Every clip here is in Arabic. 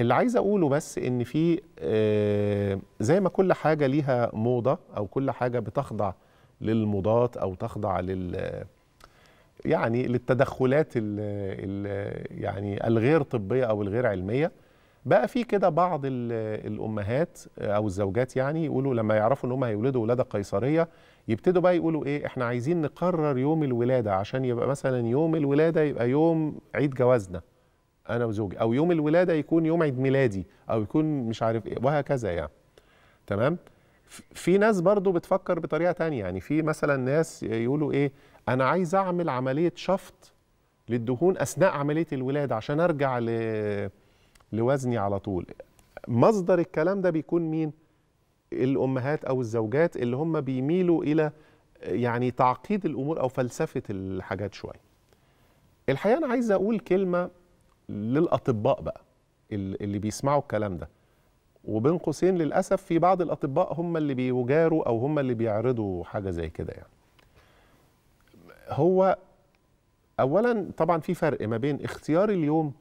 اللي عايز اقوله بس ان في آه، زي ما كل حاجه ليها موضه او كل حاجه بتخضع للموضات او تخضع لل يعني للتدخلات الـ الـ يعني الغير طبيه او الغير علميه بقى في كده بعض الامهات او الزوجات يعني يقولوا لما يعرفوا ان هم هيولدوا ولاده قيصريه يبتدوا بقى يقولوا ايه احنا عايزين نقرر يوم الولاده عشان يبقى مثلا يوم الولاده يبقى يوم عيد جوازنا انا وزوجي او يوم الولاده يكون يوم عيد ميلادي او يكون مش عارف ايه وهكذا يعني تمام في ناس برضو بتفكر بطريقه تانية يعني في مثلا ناس يقولوا ايه انا عايز اعمل عمليه شفط للدهون اثناء عمليه الولاده عشان ارجع ل... لوزني على طول مصدر الكلام ده بيكون مين الامهات او الزوجات اللي هم بيميلوا الى يعني تعقيد الامور او فلسفه الحاجات شويه الحقيقه انا عايز اقول كلمه للاطباء بقى اللي بيسمعوا الكلام ده وبين قوسين للاسف في بعض الاطباء هم اللي بيجاروا او هم اللي بيعرضوا حاجه زي كده يعني هو اولا طبعا في فرق ما بين اختيار اليوم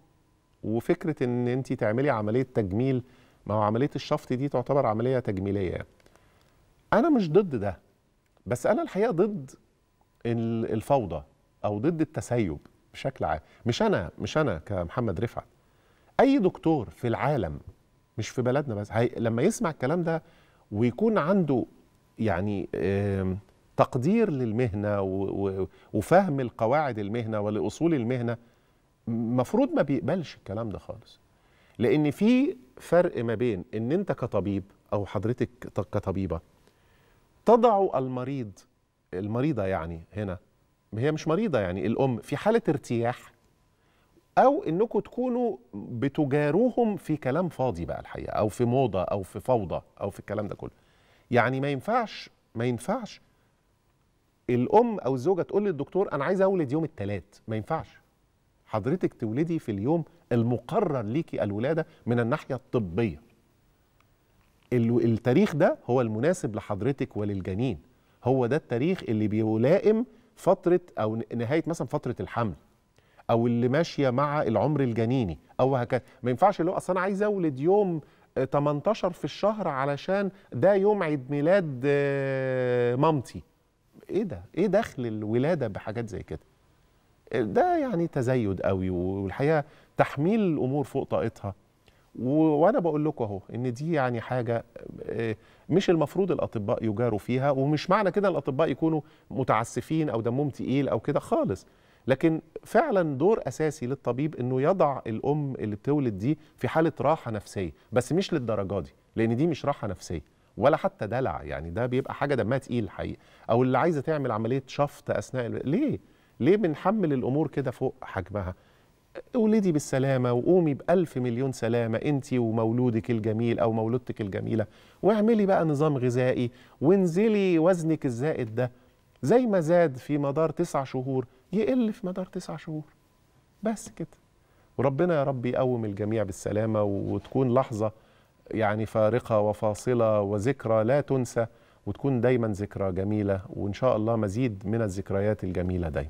وفكره ان انت تعملي عمليه تجميل ما هو عمليه الشفط دي تعتبر عمليه تجميليه انا مش ضد ده بس انا الحقيقه ضد الفوضى او ضد التسيب بشكل عام مش انا مش انا كمحمد رفعت اي دكتور في العالم مش في بلدنا بس هي لما يسمع الكلام ده ويكون عنده يعني تقدير للمهنه وفهم القواعد المهنه ولاصول المهنه المفروض ما بيقبلش الكلام ده خالص لان في فرق ما بين ان انت كطبيب او حضرتك كطبيبه تضع المريض المريضه يعني هنا هي مش مريضه يعني الام في حاله ارتياح او انكم تكونوا بتجاروهم في كلام فاضي بقى الحقيقه او في موضه او في فوضى او في الكلام ده كله يعني ما ينفعش ما ينفعش الام او الزوجه تقول للدكتور انا عايز اولد يوم الثلاث ما ينفعش حضرتك تولدي في اليوم المقرر ليكي الولاده من الناحيه الطبيه التاريخ ده هو المناسب لحضرتك وللجنين هو ده التاريخ اللي بيلائم فتره او نهايه مثلا فتره الحمل او اللي ماشيه مع العمر الجنيني او هكذا ما ينفعش اللي هو اصل انا عايز اولد يوم 18 آه، في الشهر علشان ده يوم عيد ميلاد آه، مامتي ايه ده ايه دخل الولاده بحاجات زي كده آه، ده يعني تزايد قوي والحقيقه تحميل الامور فوق طاقتها وانا بقول لكم اهو ان دي يعني حاجه آه، مش المفروض الاطباء يجاروا فيها ومش معنى كده الاطباء يكونوا متعسفين او دمهم تقيل او كده خالص لكن فعلا دور اساسي للطبيب انه يضع الام اللي بتولد دي في حاله راحه نفسيه بس مش للدرجه دي لان دي مش راحه نفسيه ولا حتى دلع يعني ده بيبقى حاجه دمها تقيل الحقيقه او اللي عايزه تعمل عمليه شفط اثناء ليه ليه بنحمل الامور كده فوق حجمها ولدي بالسلامة وقومي بألف مليون سلامة أنت ومولودك الجميل أو مولودتك الجميلة واعملي بقى نظام غذائي وانزلي وزنك الزائد ده زي ما زاد في مدار تسع شهور يقل في مدار تسع شهور بس كده وربنا يا رب يقوم الجميع بالسلامة وتكون لحظة يعني فارقة وفاصلة وذكرى لا تنسى وتكون دايما ذكرى جميلة وإن شاء الله مزيد من الذكريات الجميلة دايما